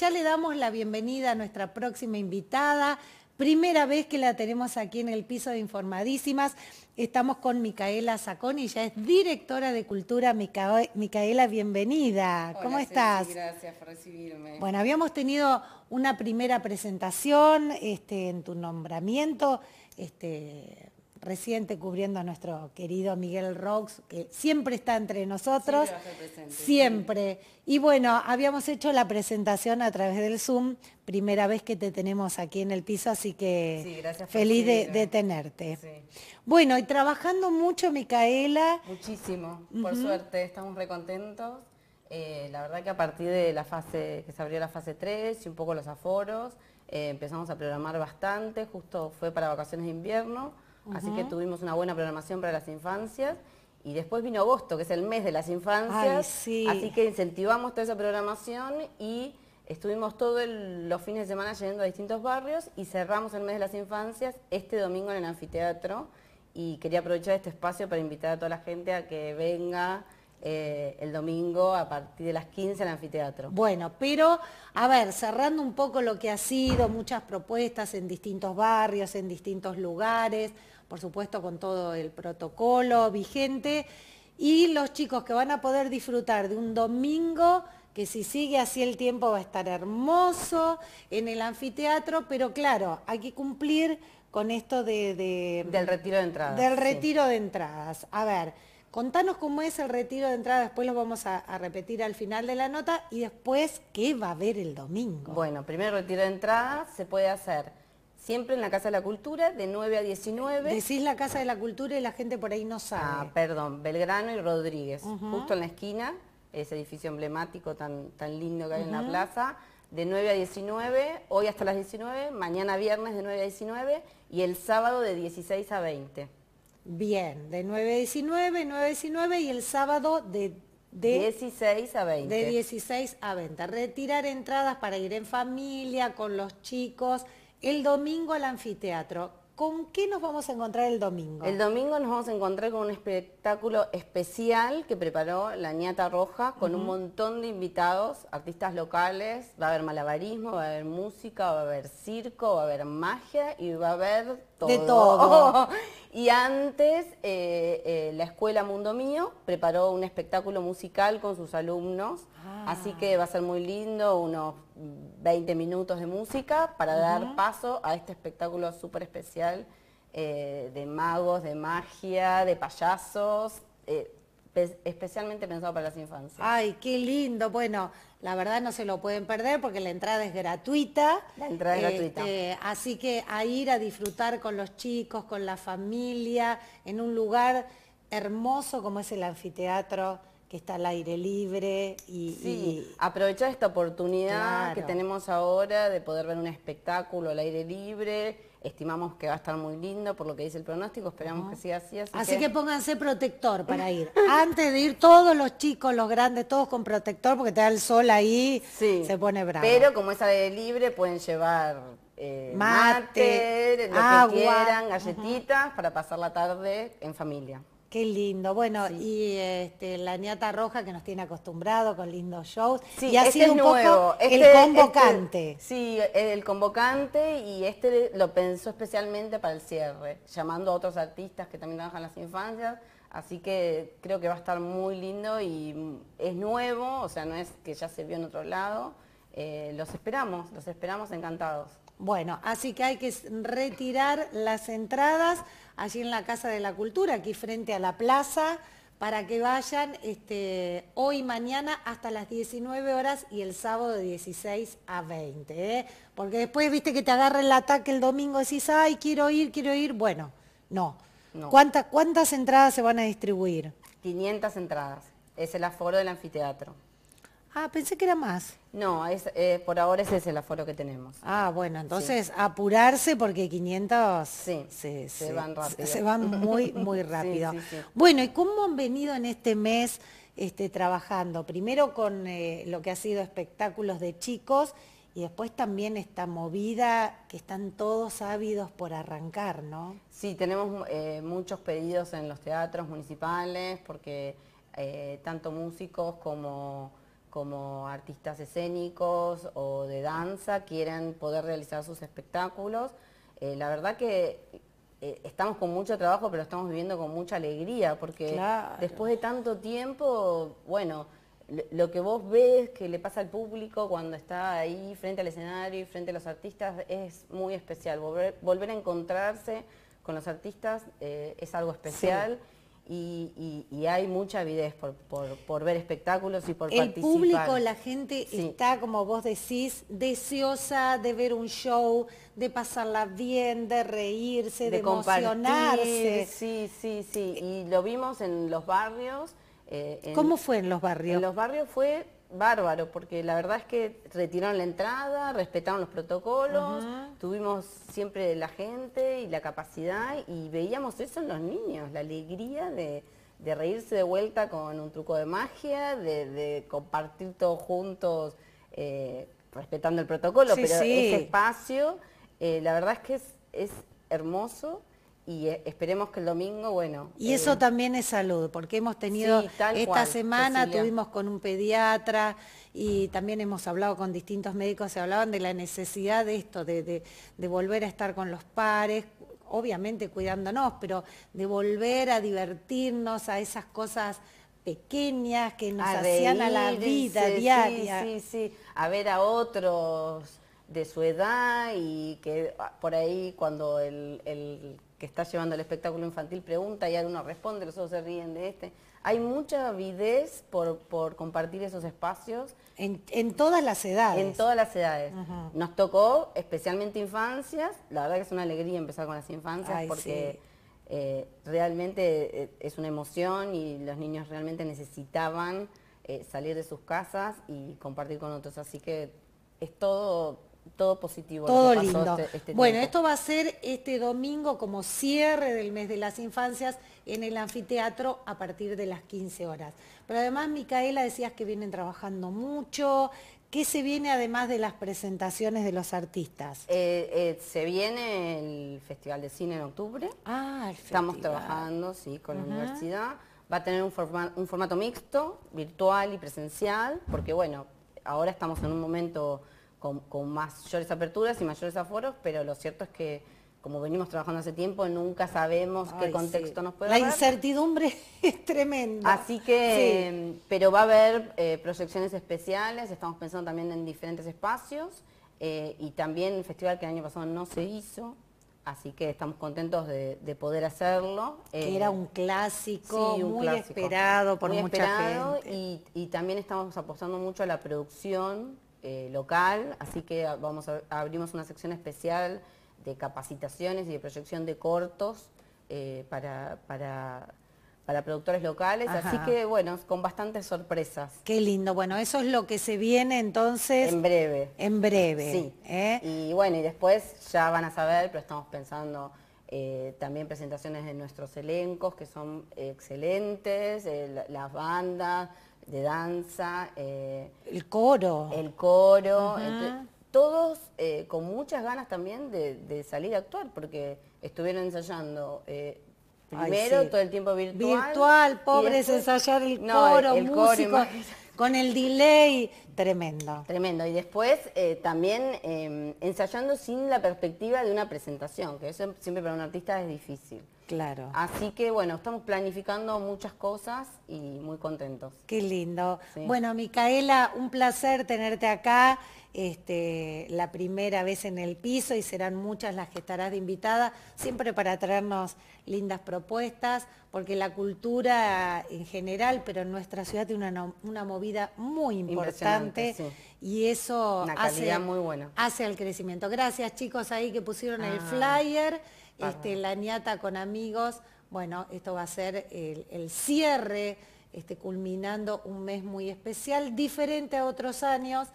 Ya le damos la bienvenida a nuestra próxima invitada. Primera vez que la tenemos aquí en el piso de Informadísimas. Estamos con Micaela Saconi. Ya es directora de Cultura. Micaela, bienvenida. ¿Cómo estás? gracias por recibirme. Bueno, habíamos tenido una primera presentación este, en tu nombramiento. Este, reciente cubriendo a nuestro querido Miguel Rox, que siempre está entre nosotros. Siempre. Y bueno, habíamos hecho la presentación a través del Zoom, primera vez que te tenemos aquí en el piso, así que feliz de, tenerte. Bueno, y trabajando mucho, Micaela. Muchísimo, por suerte, estamos recontentos. Eh, la verdad que a partir de la fase, que se abrió la fase 3 y un poco los aforos, eh, empezamos a programar bastante, justo fue para vacaciones de invierno así que tuvimos una buena programación para las infancias. Y después vino agosto, que es el mes de las infancias, así que incentivamos toda esa programación y estuvimos todos los fines de semana yendo a distintos barrios y cerramos el mes de las infancias este domingo en el anfiteatro y quería aprovechar este espacio para invitar a toda la gente a que venga, eh, el domingo a partir de las 15 en el anfiteatro. Bueno, pero a ver, cerrando un poco lo que ha sido, muchas propuestas en distintos barrios, en distintos lugares, por supuesto con todo el protocolo vigente, y los chicos que van a poder disfrutar de un domingo que si sigue así el tiempo va a estar hermoso en el anfiteatro, pero claro, hay que cumplir con esto de... del retiro de entradas. Del retiro de entradas. A ver, Contanos cómo es el retiro de entrada, después lo vamos a, repetir al final de la nota y después qué va a haber el domingo. Bueno, primero retiro de entrada se puede hacer siempre en la Casa de la Cultura de 9 a 19. Decís la Casa de la Cultura y la gente por ahí no sabe. Ah, perdón, Belgrano y Rodríguez, justo en la esquina, ese edificio emblemático tan, tan lindo que hay en la plaza de 9 a 19, hoy hasta las 19, mañana viernes de 9 a 19 y el sábado de 16 a 20. Bien, de 9 a 19, 9 a 19 y el sábado de, de 16 a 20. De 16 a 20. Retirar entradas para ir en familia, con los chicos. El domingo al anfiteatro. ¿Con qué nos vamos a encontrar el domingo? El domingo nos vamos a encontrar con un espectáculo especial que preparó la ñata roja con un montón de invitados, artistas locales, va a haber malabarismo, va a haber música, va a haber circo, va a haber magia y va a haber todo. De todo. y antes eh, eh, la escuela Mundo Mío preparó un espectáculo musical con sus alumnos, ah. así que va a ser muy lindo, unos 20 minutos de música para dar paso a este espectáculo súper especial eh, de magos, de magia, de payasos, eh, especialmente pensado para las infancias. Ay, qué lindo. Bueno, la verdad no se lo pueden perder porque la entrada es gratuita. La entrada es gratuita. Este, así que a ir a disfrutar con los chicos, con la familia, en un lugar hermoso como es el anfiteatro que está al aire libre y... Sí, aprovechar esta oportunidad que tenemos ahora de poder ver un espectáculo al aire libre. Estimamos que va a estar muy lindo por lo que dice el pronóstico, esperamos que siga así. Así, que... pónganse protector para ir. Antes de ir todos los chicos, los grandes, todos con protector porque te da el sol ahí, se pone bravo. Pero como es aire libre pueden llevar eh, mate, lo que quieran, galletitas para pasar la tarde en familia. Qué lindo. Bueno, y este, la Niata roja que nos tiene acostumbrado con lindos shows. y ha este sido un nuevo. poco el este, convocante. sí, el convocante y este lo pensó especialmente para el cierre, llamando a otros artistas que también trabajan las infancias. Así que creo que va a estar muy lindo y es nuevo, o sea, no es que ya se vio en otro lado. Eh, los esperamos, los esperamos encantados. Bueno, así que hay que retirar las entradas allí en la Casa de la Cultura, aquí frente a la plaza, para que vayan este, hoy, mañana, hasta las 19 horas y el sábado de 16 a 20. ¿eh? Porque después, viste, que te agarra el ataque el domingo, decís, ay, quiero ir, quiero ir. Bueno, no. ¿Cuántas entradas se van a distribuir? 500 entradas. Es el aforo del anfiteatro. Ah, pensé que era más. No, eh, por ahora ese es el aforo que tenemos. Ah, bueno, entonces apurarse porque 500 sí, se, van rápido. Se, van muy, muy rápido. bueno, ¿y cómo han venido en este mes este, trabajando? Primero con eh, lo que ha sido espectáculos de chicos y después también esta movida que están todos ávidos por arrancar, ¿no? Sí, tenemos eh, muchos pedidos en los teatros municipales porque tanto músicos como como artistas escénicos o de danza quieren poder realizar sus espectáculos. Eh, la verdad que eh, estamos con mucho trabajo, pero estamos viviendo con mucha alegría, porque después de tanto tiempo, bueno, lo que vos ves que le pasa al público cuando está ahí frente al escenario y frente a los artistas es muy especial. Volver, a encontrarse con los artistas eh, es algo especial y, hay mucha avidez por, ver espectáculos y por El público, la gente está, como vos decís, deseosa de ver un show, de pasarla bien, de reírse, de, emocionarse. Sí, sí, sí. Y lo vimos en los barrios. Eh, ¿Cómo fue en los barrios? En los barrios fue bárbaro, porque la verdad es que retiraron la entrada, respetaron los protocolos, tuvimos siempre la gente y la capacidad y veíamos eso en los niños, la alegría de, reírse de vuelta con un truco de magia, de, compartir todos juntos, eh, respetando el protocolo, pero ese espacio, eh, la verdad es que es hermoso y eh, esperemos que el domingo, bueno. Y eso eh, también es salud, porque hemos tenido, esta semana tuvimos con un pediatra y también hemos hablado con distintos médicos, se hablaban de la necesidad de esto, de, de, volver a estar con los pares, obviamente cuidándonos, pero de volver a divertirnos a esas cosas pequeñas que nos hacían a la vida diaria. Sí, sí, sí, a ver a otros de su edad y que ah, por ahí cuando el que está llevando el espectáculo infantil pregunta y alguno responde, los otros se ríen de este. Hay mucha avidez por, compartir esos espacios. En, todas las edades. En todas las edades. Nos tocó especialmente infancias. La verdad que es una alegría empezar con las infancias porque eh, realmente eh, es una emoción y los niños realmente necesitaban eh, salir de sus casas y compartir con otros. Así que es todo todo positivo. Todo lindo. este, este bueno, esto va a ser este domingo como cierre del mes de las infancias en el anfiteatro a partir de las 15 horas. Pero además, Micaela, decías que vienen trabajando mucho. ¿Qué se viene además de las presentaciones de los artistas? Eh, eh, se viene el Festival de Cine en octubre. Ah, el Estamos trabajando, sí, con la universidad. Va a tener un formato mixto, virtual y presencial, porque bueno, ahora estamos en un momento con, mayores aperturas y mayores aforos, pero lo cierto es que como venimos trabajando hace tiempo, nunca sabemos qué contexto nos puede dar... La incertidumbre es tremenda. Así que, pero va a haber eh, proyecciones especiales, estamos pensando también en diferentes espacios eh, y también el festival que el año pasado no se hizo. Así que estamos contentos de, poder hacerlo. Eh, era un clásico muy esperado por mucha y también estamos apostando mucho a la producción eh, local, así que vamos abrimos una sección especial de capacitaciones y de proyección de cortos eh, para, productores locales, así que bueno, con bastantes sorpresas. Qué lindo, bueno, eso es lo que se viene entonces. En breve. En breve. Sí. ¿eh? Y bueno, y después ya van a saber, pero estamos pensando también presentaciones de nuestros elencos, que son excelentes, las bandas, de danza. Eh, el coro. El coro. todos eh, con muchas ganas también de, salir a actuar, porque estuvieron ensayando eh, primero todo el tiempo virtual. Virtual, pobres, ensayar el coro, con el delay, Tremendo. Tremendo. Y después eh, también em, ensayando sin la perspectiva de una presentación, que eso siempre para un artista es difícil. Claro. Así que bueno, estamos planificando muchas cosas y muy contentos. Qué lindo. Bueno, Micaela, un placer tenerte acá, este, la primera vez en el piso y serán muchas las que estarás de invitada, siempre para traernos lindas propuestas, porque la cultura en general, pero en nuestra ciudad tiene una movida muy importante y eso hace, muy hace el crecimiento. Gracias chicos ahí que pusieron el ah, flyer, este, la niata con amigos. Bueno, esto va a ser el, el cierre, este, culminando un mes muy especial, diferente a otros años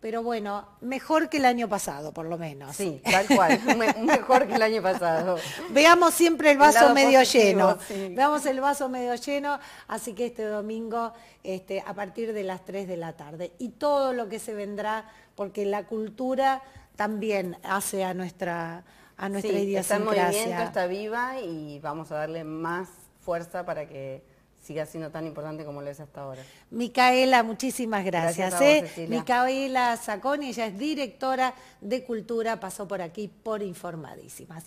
pero bueno, mejor que el año pasado, por lo menos. Sí, tal cual, mejor que el año pasado. Veamos siempre el vaso medio lleno. Veamos el vaso medio lleno, así que este domingo este, a partir de las 3 de la tarde. Y todo lo que se vendrá, porque la cultura también hace a nuestra, a nuestra sí, Está en movimiento, está viva y vamos a darle más fuerza para que siga siendo tan importante como lo es hasta ahora. Micaela, muchísimas gracias. ¿eh? Micaela Saconi, ella es directora de Cultura, pasó por aquí por Informadísimas.